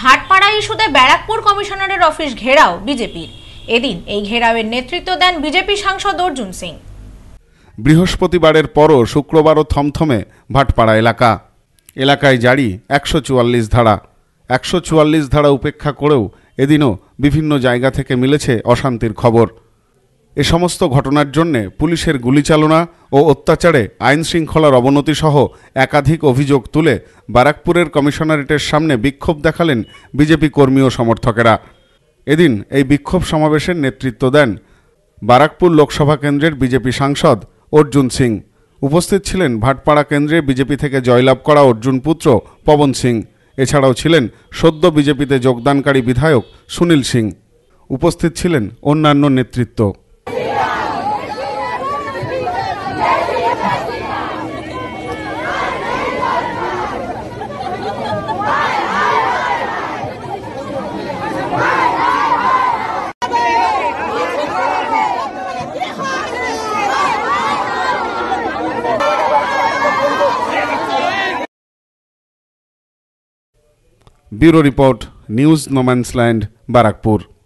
ভাটপাড়া ইস্যুতে ব্যারাকপুর কমিশনারের অফিস ঘেরাও বিজেপির এদিন এই ঘেরাওয়ের নেতৃত্ব দেন বিজেপি সাংসদ অর্জুন সিং বৃহস্পতিবারের পরও শুক্রবারও থমথমে ভাটপাড়া এলাকা এলাকায় জারি একশো চুয়াল্লিশ ধারা একশো চুয়াল্লিশ ধারা উপেক্ষা করেও এদিনও বিভিন্ন জায়গা থেকে মিলেছে অশান্তির খবর এ সমস্ত ঘটনার জন্যে পুলিশের গুলিচালনা ও অত্যাচারে আইন শৃঙ্খলার অবনতিসহ একাধিক অভিযোগ তুলে বারাকপুরের কমিশনারেটের সামনে বিক্ষোভ দেখালেন বিজেপি কর্মী ও সমর্থকেরা এদিন এই বিক্ষোভ সমাবেশের নেতৃত্ব দেন বারাকপুর লোকসভা কেন্দ্রের বিজেপি সাংসদ অর্জুন সিং উপস্থিত ছিলেন ভাটপাড়া কেন্দ্রে বিজেপি থেকে জয়লাভ করা অর্জুন পুত্র পবন সিং এছাড়াও ছিলেন সদ্য বিজেপিতে যোগদানকারী বিধায়ক সুনীল সিং উপস্থিত ছিলেন অন্যান্য নেতৃত্ব Bureau Report, News No Man's Land, Barakpur.